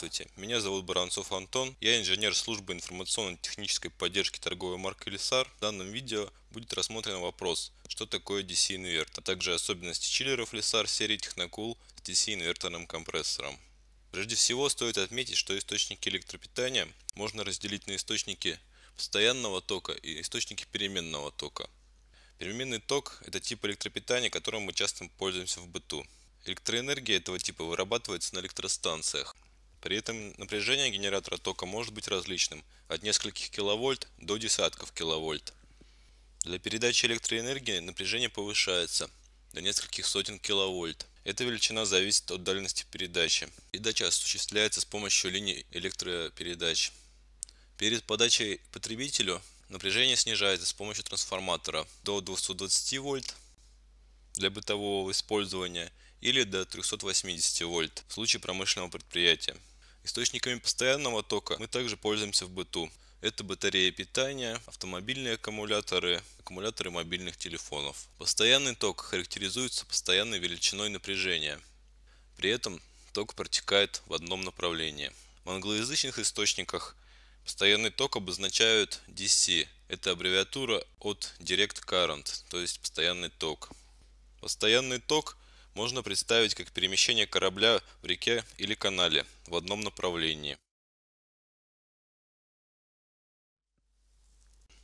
Здравствуйте, меня зовут Баранцов Антон, я инженер службы информационно-технической поддержки торговой марки Лисар. В данном видео будет рассмотрен вопрос, что такое DC-инверт, а также особенности чиллеров Лисар серии Технокул с DC-инверторным компрессором. Прежде всего стоит отметить, что источники электропитания можно разделить на источники постоянного тока и источники переменного тока. Переменный ток – это тип электропитания, которым мы часто пользуемся в быту. Электроэнергия этого типа вырабатывается на электростанциях. При этом напряжение генератора тока может быть различным – от нескольких киловольт до десятков киловольт. Для передачи электроэнергии напряжение повышается до нескольких сотен киловольт. Эта величина зависит от дальности передачи. Передача осуществляется с помощью линий электропередач. Перед подачей потребителю напряжение снижается с помощью трансформатора до 220 вольт для бытового использования – или до 380 вольт в случае промышленного предприятия. Источниками постоянного тока мы также пользуемся в быту. Это батареи питания, автомобильные аккумуляторы, аккумуляторы мобильных телефонов. Постоянный ток характеризуется постоянной величиной напряжения. При этом ток протекает в одном направлении. В англоязычных источниках постоянный ток обозначают DC. Это аббревиатура от Direct Current, то есть постоянный ток. Постоянный ток можно представить как перемещение корабля в реке или канале в одном направлении.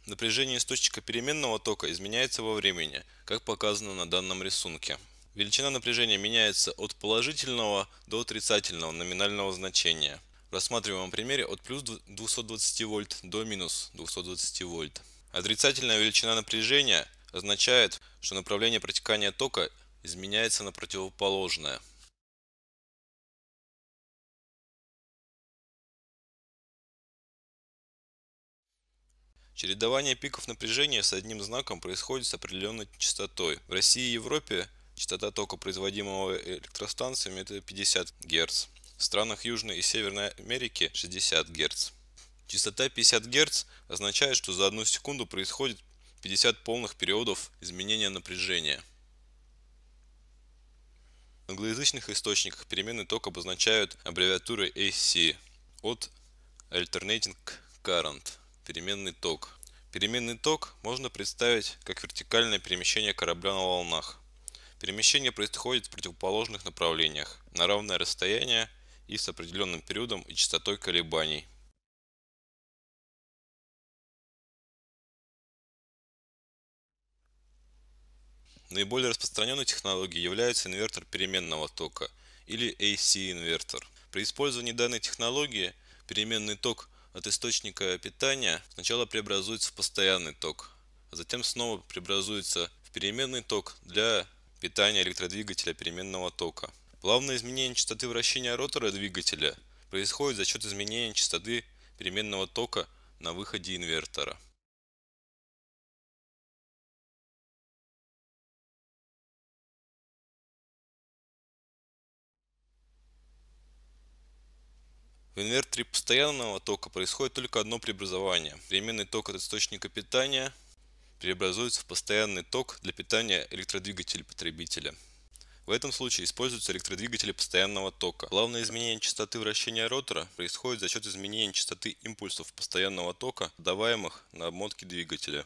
Напряжение источника переменного тока изменяется во времени, как показано на данном рисунке. Величина напряжения меняется от положительного до отрицательного номинального значения. В рассматриваемом примере от плюс 220 вольт до минус 220 вольт. Отрицательная величина напряжения означает, что направление протекания тока – изменяется на противоположное. Чередование пиков напряжения с одним знаком происходит с определенной частотой. В России и Европе частота тока, производимого электростанциями, это 50 Гц. В странах Южной и Северной Америки 60 Гц. Частота 50 Гц означает, что за одну секунду происходит 50 полных периодов изменения напряжения. В англоязычных источниках переменный ток обозначают аббревиатурой AC от Alternating Current – переменный ток. Переменный ток можно представить как вертикальное перемещение корабля на волнах. Перемещение происходит в противоположных направлениях, на равное расстояние и с определенным периодом и частотой колебаний – наиболее распространенной технологией является инвертор переменного тока или AC-инвертор. При использовании данной технологии переменный ток от источника питания сначала преобразуется в постоянный ток, а затем снова преобразуется в переменный ток для питания электродвигателя переменного тока. Плавное изменение частоты вращения ротора двигателя происходит за счет изменения частоты переменного тока на выходе инвертора. В инвертере постоянного тока происходит только одно преобразование. Переменный ток от источника питания преобразуется в постоянный ток для питания электродвигателя потребителя. В этом случае используются электродвигатели постоянного тока. Главное изменение частоты вращения ротора происходит за счет изменения частоты импульсов постоянного тока, даваемых на обмотке двигателя.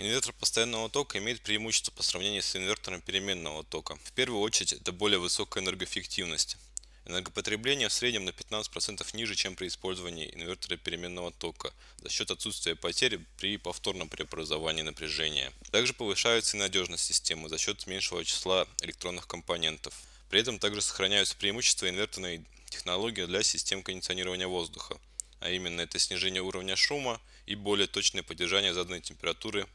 Инвертор постоянного тока имеет преимущество по сравнению с инвертором переменного тока. В первую очередь это более высокая энергоэффективность. Энергопотребление в среднем на 15% ниже, чем при использовании инвертора переменного тока за счет отсутствия потерь при повторном преобразовании напряжения. Также повышается и надежность системы за счет меньшего числа электронных компонентов. При этом также сохраняются преимущества инверторной технологии для систем кондиционирования воздуха, а именно это снижение уровня шума и более точное поддержание заданной температуры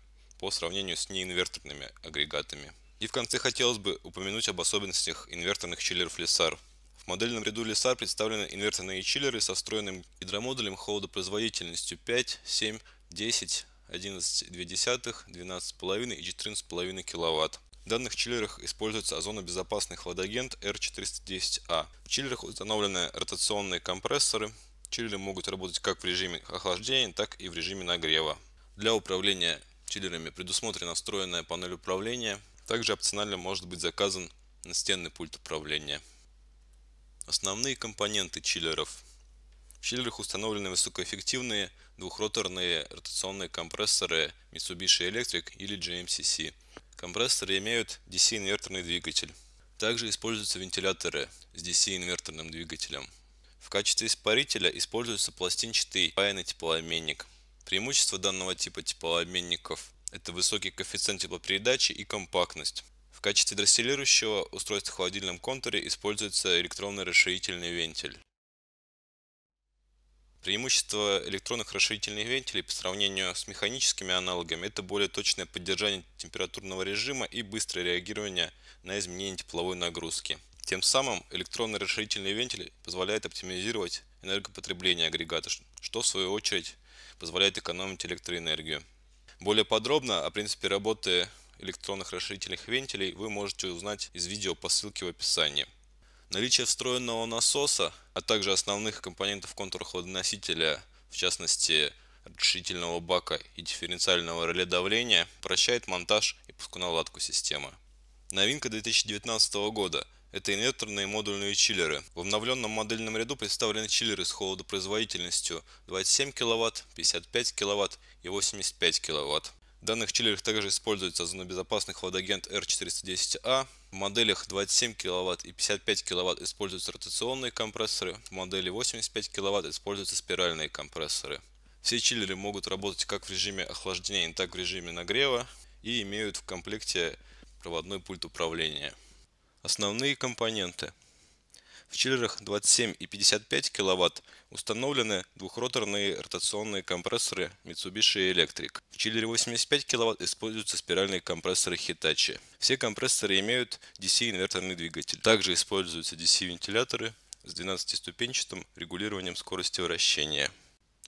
по сравнению с неинверторными агрегатами. И в конце хотелось бы упомянуть об особенностях инверторных чиллеров Лесар. В модельном ряду Лесар представлены инверторные чиллеры со встроенным гидромодулем холодопроизводительностью 5, 7, 10, 11, 11,2, 12,5 и 14,5 кВт. В данных чиллерах используется озонобезопасный хладагент R410A. А. В чиллерах установлены ротационные компрессоры. Чиллеры могут работать как в режиме охлаждения, так и в режиме нагрева. Для управления чиллерами предусмотрена встроенная панель управления. Также опционально может быть заказан настенный пульт управления. Основные компоненты чиллеров. В чиллерах установлены высокоэффективные двухроторные ротационные компрессоры Mitsubishi Electric или GMCC. Компрессоры имеют DC-инверторный двигатель. Также используются вентиляторы с DC-инверторным двигателем. В качестве испарителя используется пластинчатый паяный теплообменник – Преимущество данного типа теплообменников – это высокий коэффициент теплопередачи и компактность. В качестве дросселирующего устройства в холодильном контуре используется электронный расширительный вентиль. Преимущество электронных расширительных вентилей по сравнению с механическими аналогами – это более точное поддержание температурного режима и быстрое реагирование на изменение тепловой нагрузки. Тем самым электронный расширительный вентиль позволяет оптимизировать энергопотребление агрегата, что в свою очередь позволяет экономить электроэнергию. Более подробно о принципе работы электронных расширительных вентилей вы можете узнать из видео по ссылке в описании. Наличие встроенного насоса, а также основных компонентов контура хладоносителя, в частности расширительного бака и дифференциального реле давления, прощает монтаж и пусконаладку системы. Новинка 2019 года это инвекторные модульные чиллеры. В обновленном модельном ряду представлены чиллеры с холодопроизводительностью 27 кВт, 55 кВт и 85 кВт. В данных чиллерах также используется зонобезопасный хладагент R410A. В моделях 27 кВт и 55 кВт используются ротационные компрессоры, в модели 85 кВт используются спиральные компрессоры. Все чиллеры могут работать как в режиме охлаждения, так и в режиме нагрева и имеют в комплекте проводной пульт управления. Основные компоненты. В чиллерах 27 и 55 кВт установлены двухроторные ротационные компрессоры Mitsubishi Electric. В чиллере 85 кВт используются спиральные компрессоры Hitachi. Все компрессоры имеют DC-инверторный двигатель. Также используются DC-вентиляторы с 12-ступенчатым регулированием скорости вращения.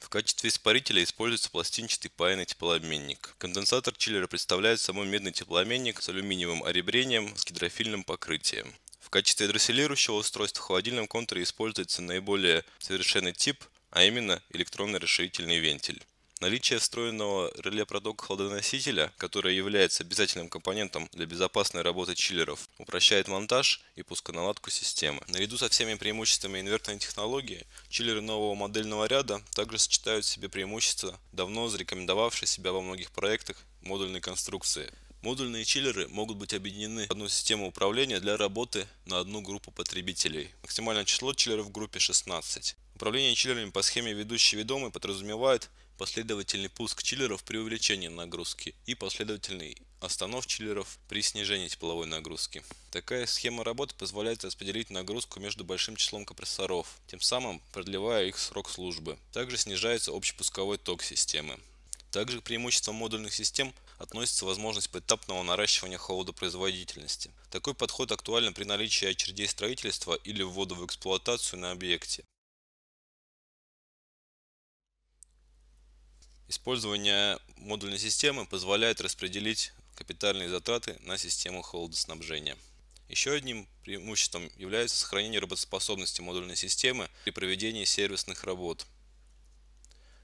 В качестве испарителя используется пластинчатый паянный теплообменник. Конденсатор чиллера представляет собой медный теплообменник с алюминиевым оребрением с гидрофильным покрытием. В качестве дросселирующего устройства в холодильном контуре используется наиболее совершенный тип, а именно электронно-расширительный вентиль. Наличие встроенного реле продукт холодоносителя, которое является обязательным компонентом для безопасной работы чиллеров, упрощает монтаж и пусконаладку системы. Наряду со всеми преимуществами инверторной технологии, чиллеры нового модельного ряда также сочетают в себе преимущества давно зарекомендовавшей себя во многих проектах модульной конструкции. Модульные чиллеры могут быть объединены в одну систему управления для работы на одну группу потребителей. Максимальное число чиллеров в группе 16. Управление чиллерами по схеме ведущей ведомой подразумевает последовательный пуск чиллеров при увеличении нагрузки и последовательный останов чиллеров при снижении тепловой нагрузки. Такая схема работы позволяет распределить нагрузку между большим числом компрессоров, тем самым продлевая их срок службы. Также снижается общий пусковой ток системы. Также к преимуществам модульных систем относится возможность поэтапного наращивания холодопроизводительности. Такой подход актуален при наличии очередей строительства или ввода в эксплуатацию на объекте. Использование модульной системы позволяет распределить капитальные затраты на систему холодоснабжения. Еще одним преимуществом является сохранение работоспособности модульной системы при проведении сервисных работ.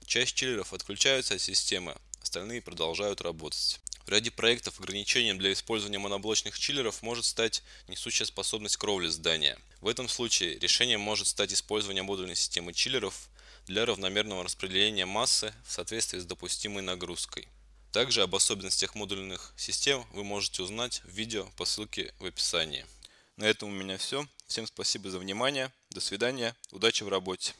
Часть чиллеров отключаются от системы, остальные продолжают работать. В ряде проектов ограничением для использования моноблочных чиллеров может стать несущая способность кровли здания. В этом случае решением может стать использование модульной системы чиллеров для равномерного распределения массы в соответствии с допустимой нагрузкой. Также об особенностях модульных систем вы можете узнать в видео по ссылке в описании. На этом у меня все. Всем спасибо за внимание. До свидания. Удачи в работе.